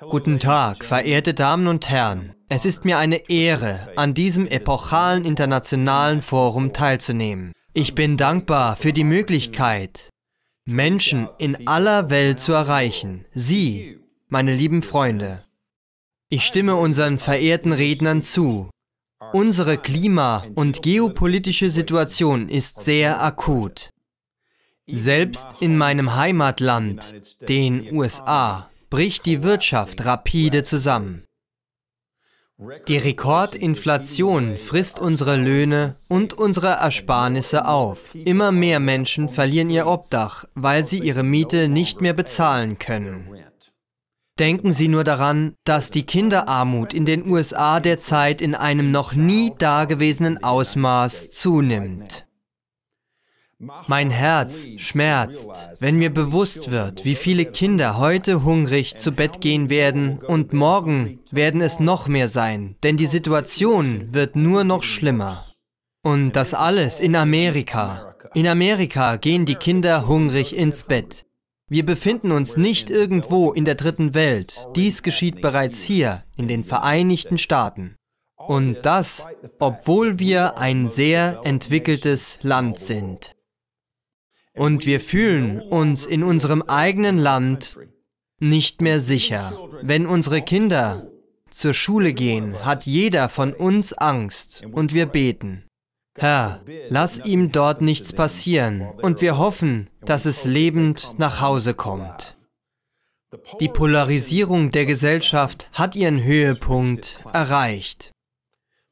Guten Tag, verehrte Damen und Herren. Es ist mir eine Ehre, an diesem epochalen internationalen Forum teilzunehmen. Ich bin dankbar für die Möglichkeit, Menschen in aller Welt zu erreichen. Sie, meine lieben Freunde. Ich stimme unseren verehrten Rednern zu. Unsere klima- und geopolitische Situation ist sehr akut. Selbst in meinem Heimatland, den USA bricht die Wirtschaft rapide zusammen. Die Rekordinflation frisst unsere Löhne und unsere Ersparnisse auf. Immer mehr Menschen verlieren ihr Obdach, weil sie ihre Miete nicht mehr bezahlen können. Denken Sie nur daran, dass die Kinderarmut in den USA derzeit in einem noch nie dagewesenen Ausmaß zunimmt. Mein Herz schmerzt, wenn mir bewusst wird, wie viele Kinder heute hungrig zu Bett gehen werden und morgen werden es noch mehr sein, denn die Situation wird nur noch schlimmer. Und das alles in Amerika. In Amerika gehen die Kinder hungrig ins Bett. Wir befinden uns nicht irgendwo in der dritten Welt. Dies geschieht bereits hier, in den Vereinigten Staaten. Und das, obwohl wir ein sehr entwickeltes Land sind. Und wir fühlen uns in unserem eigenen Land nicht mehr sicher. Wenn unsere Kinder zur Schule gehen, hat jeder von uns Angst und wir beten. Herr, lass ihm dort nichts passieren und wir hoffen, dass es lebend nach Hause kommt. Die Polarisierung der Gesellschaft hat ihren Höhepunkt erreicht.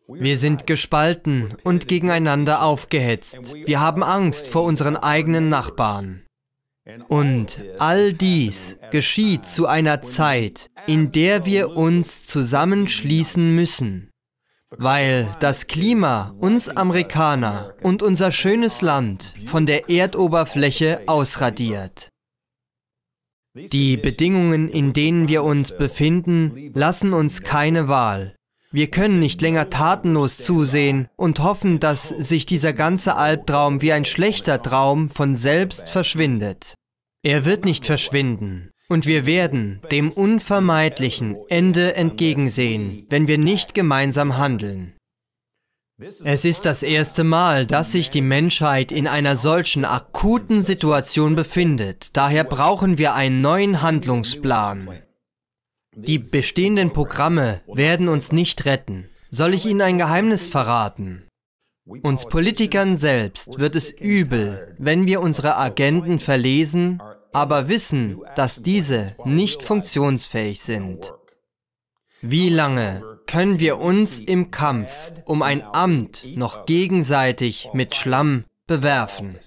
Wir sind gespalten und gegeneinander aufgehetzt. Wir haben Angst vor unseren eigenen Nachbarn. Und all dies geschieht zu einer Zeit, in der wir uns zusammenschließen müssen, weil das Klima uns Amerikaner und unser schönes Land von der Erdoberfläche ausradiert. Die Bedingungen, in denen wir uns befinden, lassen uns keine Wahl. Wir können nicht länger tatenlos zusehen und hoffen, dass sich dieser ganze Albtraum wie ein schlechter Traum von selbst verschwindet. Er wird nicht verschwinden. Und wir werden dem unvermeidlichen Ende entgegensehen, wenn wir nicht gemeinsam handeln. Es ist das erste Mal, dass sich die Menschheit in einer solchen akuten Situation befindet. Daher brauchen wir einen neuen Handlungsplan. Die bestehenden Programme werden uns nicht retten. Soll ich Ihnen ein Geheimnis verraten? Uns Politikern selbst wird es übel, wenn wir unsere Agenten verlesen, aber wissen, dass diese nicht funktionsfähig sind. Wie lange können wir uns im Kampf um ein Amt noch gegenseitig mit Schlamm bewerfen?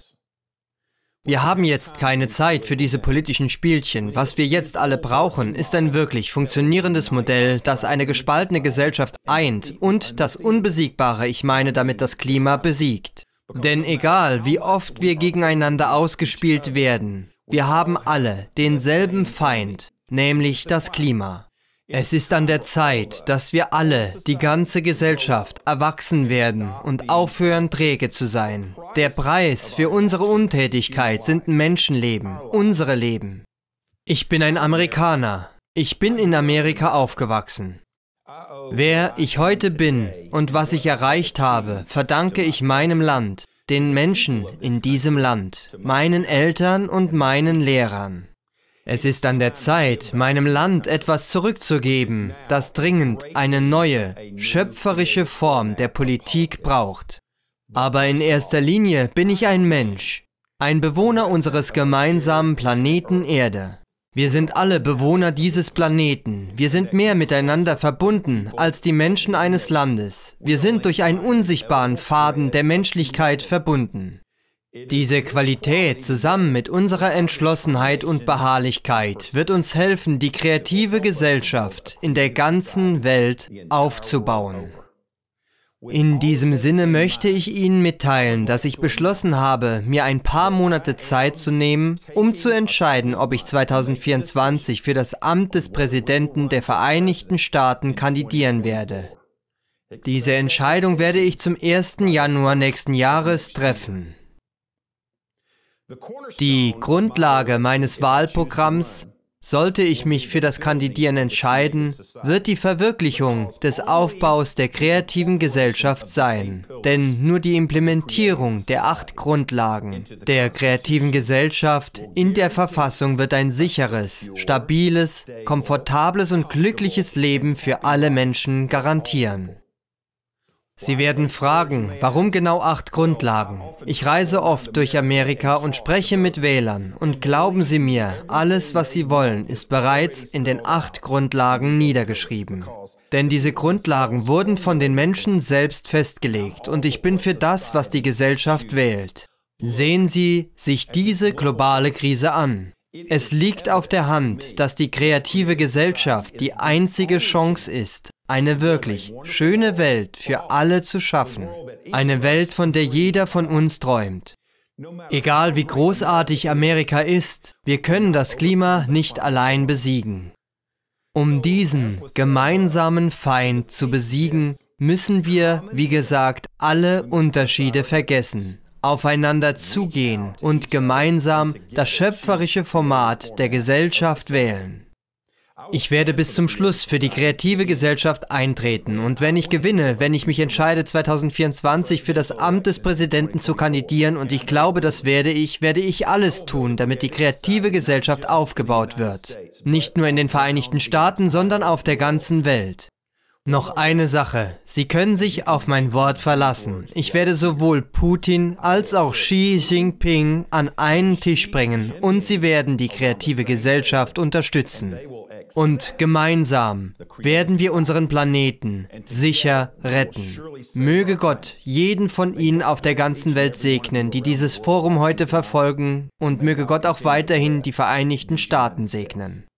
Wir haben jetzt keine Zeit für diese politischen Spielchen. Was wir jetzt alle brauchen, ist ein wirklich funktionierendes Modell, das eine gespaltene Gesellschaft eint und das Unbesiegbare, ich meine damit das Klima, besiegt. Denn egal, wie oft wir gegeneinander ausgespielt werden, wir haben alle denselben Feind, nämlich das Klima. Es ist an der Zeit, dass wir alle, die ganze Gesellschaft, erwachsen werden und aufhören, träge zu sein. Der Preis für unsere Untätigkeit sind Menschenleben, unsere Leben. Ich bin ein Amerikaner. Ich bin in Amerika aufgewachsen. Wer ich heute bin und was ich erreicht habe, verdanke ich meinem Land, den Menschen in diesem Land, meinen Eltern und meinen Lehrern. Es ist an der Zeit, meinem Land etwas zurückzugeben, das dringend eine neue, schöpferische Form der Politik braucht. Aber in erster Linie bin ich ein Mensch, ein Bewohner unseres gemeinsamen Planeten Erde. Wir sind alle Bewohner dieses Planeten. Wir sind mehr miteinander verbunden als die Menschen eines Landes. Wir sind durch einen unsichtbaren Faden der Menschlichkeit verbunden. Diese Qualität zusammen mit unserer Entschlossenheit und Beharrlichkeit wird uns helfen, die kreative Gesellschaft in der ganzen Welt aufzubauen. In diesem Sinne möchte ich Ihnen mitteilen, dass ich beschlossen habe, mir ein paar Monate Zeit zu nehmen, um zu entscheiden, ob ich 2024 für das Amt des Präsidenten der Vereinigten Staaten kandidieren werde. Diese Entscheidung werde ich zum 1. Januar nächsten Jahres treffen. Die Grundlage meines Wahlprogramms, sollte ich mich für das Kandidieren entscheiden, wird die Verwirklichung des Aufbaus der kreativen Gesellschaft sein. Denn nur die Implementierung der acht Grundlagen der kreativen Gesellschaft in der Verfassung wird ein sicheres, stabiles, komfortables und glückliches Leben für alle Menschen garantieren. Sie werden fragen, warum genau acht Grundlagen? Ich reise oft durch Amerika und spreche mit Wählern. Und glauben Sie mir, alles, was Sie wollen, ist bereits in den acht Grundlagen niedergeschrieben. Denn diese Grundlagen wurden von den Menschen selbst festgelegt. Und ich bin für das, was die Gesellschaft wählt. Sehen Sie sich diese globale Krise an. Es liegt auf der Hand, dass die kreative Gesellschaft die einzige Chance ist, eine wirklich schöne Welt für alle zu schaffen. Eine Welt, von der jeder von uns träumt. Egal wie großartig Amerika ist, wir können das Klima nicht allein besiegen. Um diesen gemeinsamen Feind zu besiegen, müssen wir, wie gesagt, alle Unterschiede vergessen aufeinander zugehen und gemeinsam das schöpferische Format der Gesellschaft wählen. Ich werde bis zum Schluss für die kreative Gesellschaft eintreten und wenn ich gewinne, wenn ich mich entscheide, 2024 für das Amt des Präsidenten zu kandidieren und ich glaube, das werde ich, werde ich alles tun, damit die kreative Gesellschaft aufgebaut wird. Nicht nur in den Vereinigten Staaten, sondern auf der ganzen Welt. Noch eine Sache. Sie können sich auf mein Wort verlassen. Ich werde sowohl Putin als auch Xi Jinping an einen Tisch bringen und sie werden die kreative Gesellschaft unterstützen. Und gemeinsam werden wir unseren Planeten sicher retten. Möge Gott jeden von Ihnen auf der ganzen Welt segnen, die dieses Forum heute verfolgen, und möge Gott auch weiterhin die Vereinigten Staaten segnen.